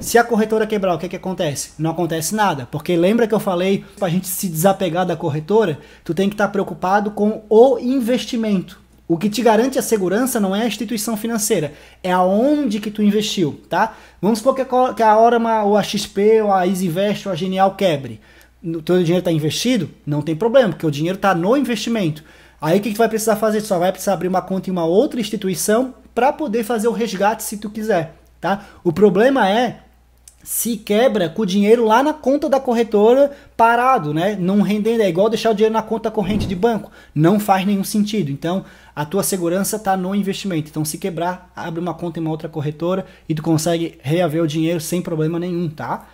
Se a corretora quebrar, o que, é que acontece? Não acontece nada, porque lembra que eu falei para a gente se desapegar da corretora? Tu tem que estar tá preocupado com o investimento. O que te garante a segurança não é a instituição financeira, é aonde que tu investiu, tá? Vamos supor que a Orama, ou a XP, ou a Isinvest, ou a Genial quebre. O teu dinheiro está investido? Não tem problema, porque o dinheiro está no investimento. Aí o que, que tu vai precisar fazer? Tu só vai precisar abrir uma conta em uma outra instituição para poder fazer o resgate se tu quiser tá? O problema é se quebra com o dinheiro lá na conta da corretora parado, né? Não rendendo, é igual deixar o dinheiro na conta corrente de banco, não faz nenhum sentido. Então, a tua segurança está no investimento. Então, se quebrar, abre uma conta em uma outra corretora e tu consegue reaver o dinheiro sem problema nenhum, tá?